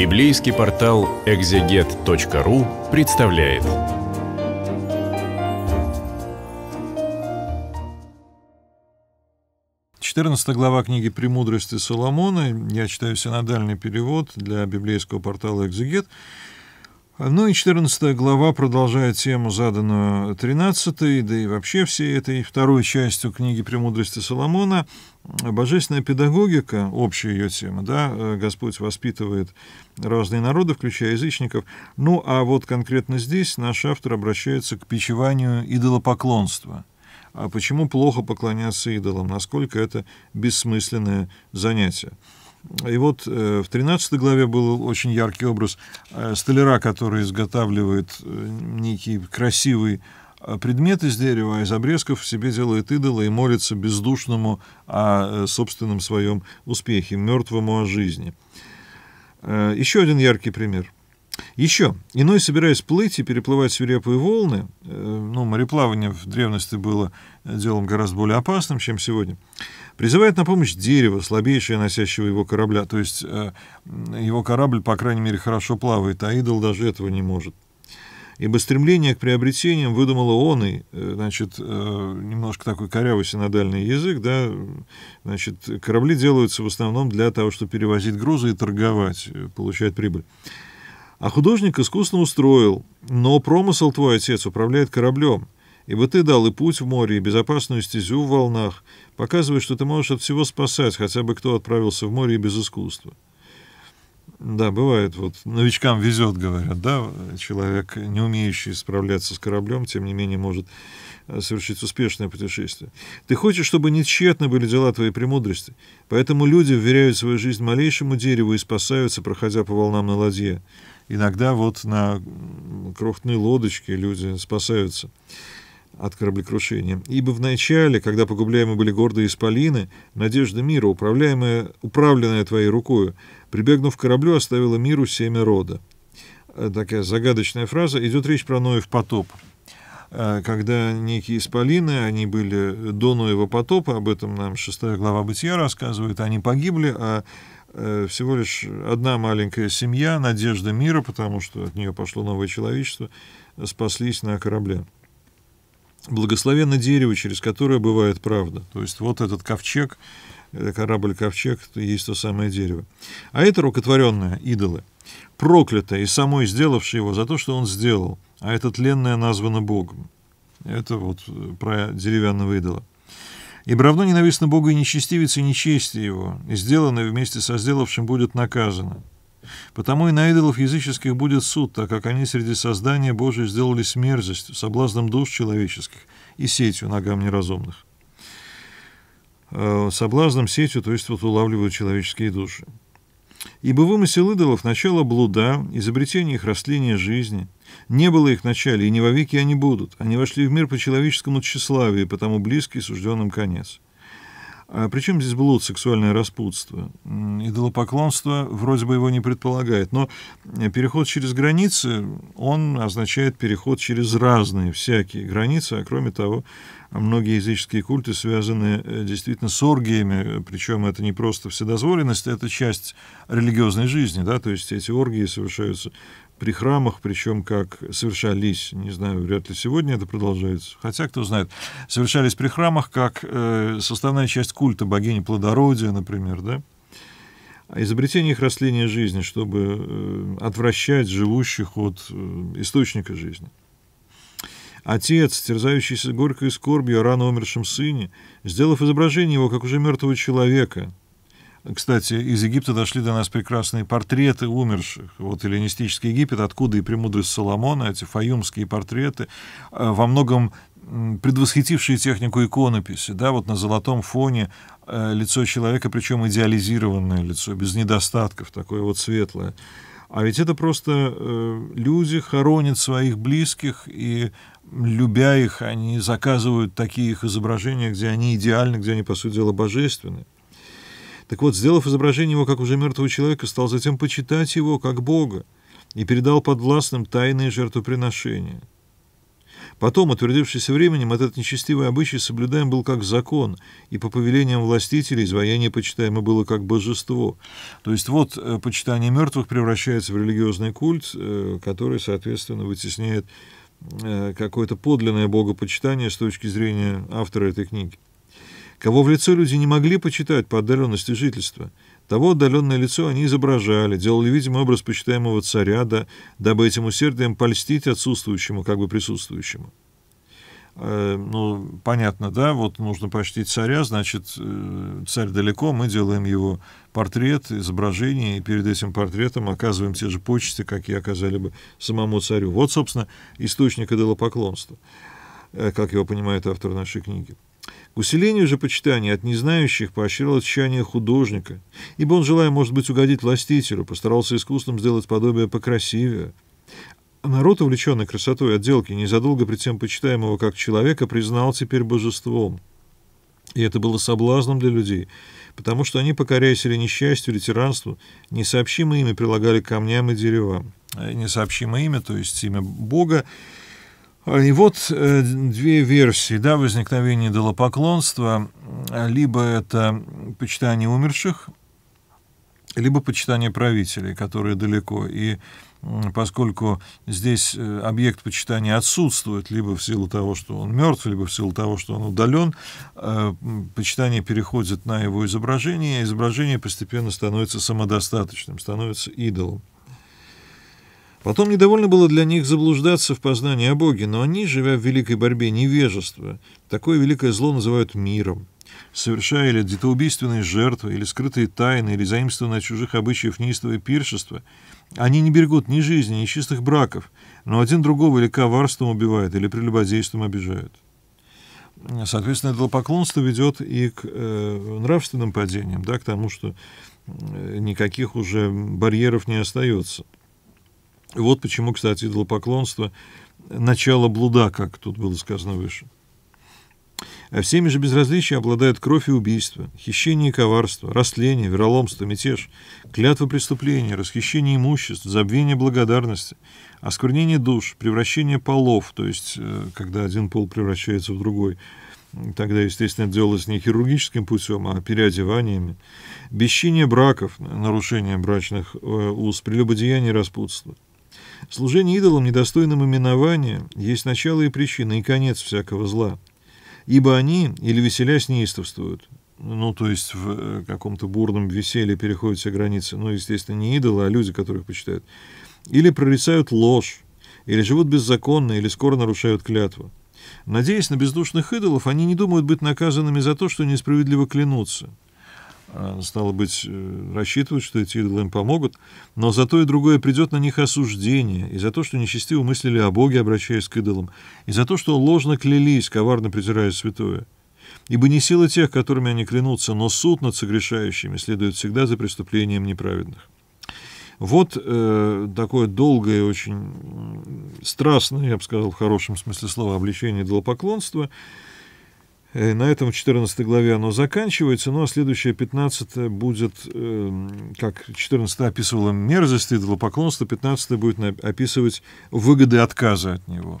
Библейский портал экзегет.ру представляет. Четырнадцатая глава книги «Премудрости Соломона». Я читаю синодальный перевод для библейского портала «Экзегет». Ну и 14 глава продолжает тему, заданную 13 да и вообще всей этой второй частью книги «Премудрости Соломона». Божественная педагогика, общая ее тема, да, э, Господь воспитывает разные народы, включая язычников. Ну а вот конкретно здесь наш автор обращается к пичеванию идолопоклонства. А почему плохо поклоняться идолам? Насколько это бессмысленное занятие? И вот э, в 13 главе был очень яркий образ э, столяра, который изготавливает э, некий красивый предмет из дерева, а из обрезков себе делает идола и молится бездушному о собственном своем успехе, мертвому о жизни. Еще один яркий пример. Еще. Иной, собираясь плыть и переплывать свирепые волны, ну, мореплавание в древности было делом гораздо более опасным, чем сегодня, призывает на помощь дерево, слабейшее носящего его корабля. То есть э, его корабль, по крайней мере, хорошо плавает, а идол даже этого не может. Ибо стремление к приобретениям выдумало он, и, э, значит, э, немножко такой корявый синодальный язык, да, значит, корабли делаются в основном для того, чтобы перевозить грузы и торговать, получать прибыль. А художник искусно устроил, но промысл твой отец управляет кораблем, Ибо ты дал и путь в море, и безопасную стезю в волнах, показывая, что ты можешь от всего спасать, хотя бы кто отправился в море и без искусства. Да, бывает, вот новичкам везет, говорят, да, человек, не умеющий справляться с кораблем, тем не менее может э, совершить успешное путешествие. Ты хочешь, чтобы не тщетны были дела твоей премудрости, поэтому люди вверяют свою жизнь малейшему дереву и спасаются, проходя по волнам на ладье. Иногда вот на крохотной лодочке люди спасаются от кораблекрушения. Ибо в начале, когда погубляемы были гордые исполины, надежда мира, управляемая, управленная твоей рукою, прибегнув к кораблю, оставила миру семя рода. Э, такая загадочная фраза. Идет речь про Ноев потоп. Э, когда некие исполины, они были до Ноева потопа, об этом нам шестая глава Бытия рассказывает, они погибли, а э, всего лишь одна маленькая семья, надежда мира, потому что от нее пошло новое человечество, спаслись на корабле благословенно дерево, через которое бывает правда. То есть вот этот ковчег, э, корабль-ковчег, есть то самое дерево. А это рукотворенное идолы, проклятое и самой сделавшее его за то, что он сделал, а это тленное названо Богом. Это вот э, про деревянного идола. И равно ненавистно Богу и нечестивец, и нечестие его, и сделанное вместе со сделавшим будет наказано». Потому и на идолов языческих будет суд, так как они среди создания Божьей сделали смерзость, соблазном душ человеческих и сетью ногам неразумных. Э, соблазном, сетью, то есть вот улавливают человеческие души. Ибо вымысел идолов – начало блуда, изобретение их растления жизни. Не было их в начале, и не вовеки они будут. Они вошли в мир по человеческому тщеславию, потому близкий сужденным конец. А причем здесь блуд, сексуальное распутство? Идолопоклонство вроде бы его не предполагает, но переход через границы, он означает переход через разные всякие границы, а кроме того, многие языческие культы связаны э, действительно с оргиями, причем это не просто вседозволенность, это часть религиозной жизни, да, то есть эти оргии совершаются при храмах, причем как совершались, не знаю, вряд ли сегодня это продолжается, хотя кто знает, совершались при храмах как э, составная часть культа богини плодородия, например, да? А изобретение их растления жизни, чтобы э, отвращать живущих от э, источника жизни. Отец, терзающийся горькой скорбью о рано умершем сыне, сделав изображение его, как уже мертвого человека, кстати, из Египта дошли до нас прекрасные портреты умерших. Вот эллинистический Египет, откуда и премудрость Соломона, эти фаюмские портреты, э, во многом предвосхитившие технику иконописи. Да, вот на золотом фоне э, лицо человека, причем идеализированное лицо, без недостатков, такое вот светлое. А ведь это просто э, люди хоронят своих близких, и, любя их, они заказывают такие их изображения, где они идеальны, где они, по сути дела, божественны. Так вот, сделав изображение его, как уже мертвого человека, стал затем почитать его, как Бога, и передал подвластным тайные жертвоприношения. Потом, утвердившись временем, этот нечестивый обычай соблюдаем был как закон, и по повелениям властителей изваяние почитаемо было как божество. То есть вот э, почитание мертвых превращается в религиозный культ, э, который, соответственно, вытесняет э, какое-то подлинное богопочитание с точки зрения автора этой книги. Кого в лицо люди не могли почитать по отдаленности жительства, того отдаленное лицо они изображали, делали видимый образ почитаемого царя, да, дабы этим усердием польстить отсутствующему, как бы присутствующему. Э, ну, понятно, да, вот нужно почтить царя, значит, э, царь далеко, мы делаем его портрет, изображение, и перед этим портретом оказываем те же почести, как и оказали бы самому царю. Вот, собственно, источник идолопоклонства, э, как его понимает автор нашей книги. К усилению же почитания от незнающих поощряло тщание художника, ибо он, желая, может быть, угодить властителю, постарался искусством сделать подобие покрасивее. Народ, увлеченный красотой отделки, незадолго при тем почитаемого как человека, признал теперь божеством. И это было соблазном для людей, потому что они, покоряясь или несчастью, или тиранству, несообщимо ими прилагали камням и деревам. Э, несообщимо имя, то есть имя Бога, Э, и вот э, две версии да, возникновения идолопоклонства. Либо это почитание умерших, либо почитание правителей, которые далеко. И поскольку здесь э, объект почитания отсутствует, либо в силу того, что он мертв, либо в силу того, что он удален, почитание переходит на его изображение, и изображение постепенно становится самодостаточным, становится идолом. Потом недовольно было для них заблуждаться в познании о Боге, но они, живя в великой борьбе невежества, такое великое зло называют миром. Совершая или детоубийственные жертвы, или скрытые тайны, или заимствованные от чужих обычаев неистовое пиршество, они не берегут ни жизни, ни чистых браков, но один другого или коварством убивают, или прелюбодейством обижают. Соответственно, это поклонство ведет и к э, нравственным падениям, да, к тому, что э, никаких уже барьеров не остается. Вот почему, кстати, идолопоклонство – начало блуда, как тут было сказано выше. А всеми же безразличия обладают кровь и убийство, хищение и коварство, растление, вероломство, мятеж, клятва преступления, расхищение имуществ, забвение благодарности, осквернение душ, превращение полов, то есть э, когда один пол превращается в другой, тогда, естественно, это делалось не хирургическим путем, а переодеваниями, бесчиние браков, нарушение брачных э, уз, прелюбодеяние и распутство – Служение идолам, недостойным именования, есть начало и причина, и конец всякого зла. Ибо они или веселясь неистовствуют, ну, то есть в э, каком-то бурном веселье переходят все границы, ну, естественно, не идолы, а люди, которых почитают, или прорицают ложь, или живут беззаконно, или скоро нарушают клятву. Надеясь на бездушных идолов, они не думают быть наказанными за то, что несправедливо клянутся. А, стало быть, э, рассчитывают, что эти идолы им помогут, но за то и другое придет на них осуждение, и за то, что нечестиво мыслили о Боге, обращаясь к идолам, и за то, что ложно клялись, коварно презирая святое. Ибо не сила тех, которыми они клянутся, но суд над согрешающими следует всегда за преступлением неправедных. Вот э, такое долгое, очень страстное, я бы сказал, в хорошем смысле слова, обличение идолопоклонства — Э, на этом в 14 главе оно заканчивается, но ну, а следующая 15 будет, эм, как 14 описывала мерзость и идолопоклонства, 15 будет описывать выгоды отказа от него.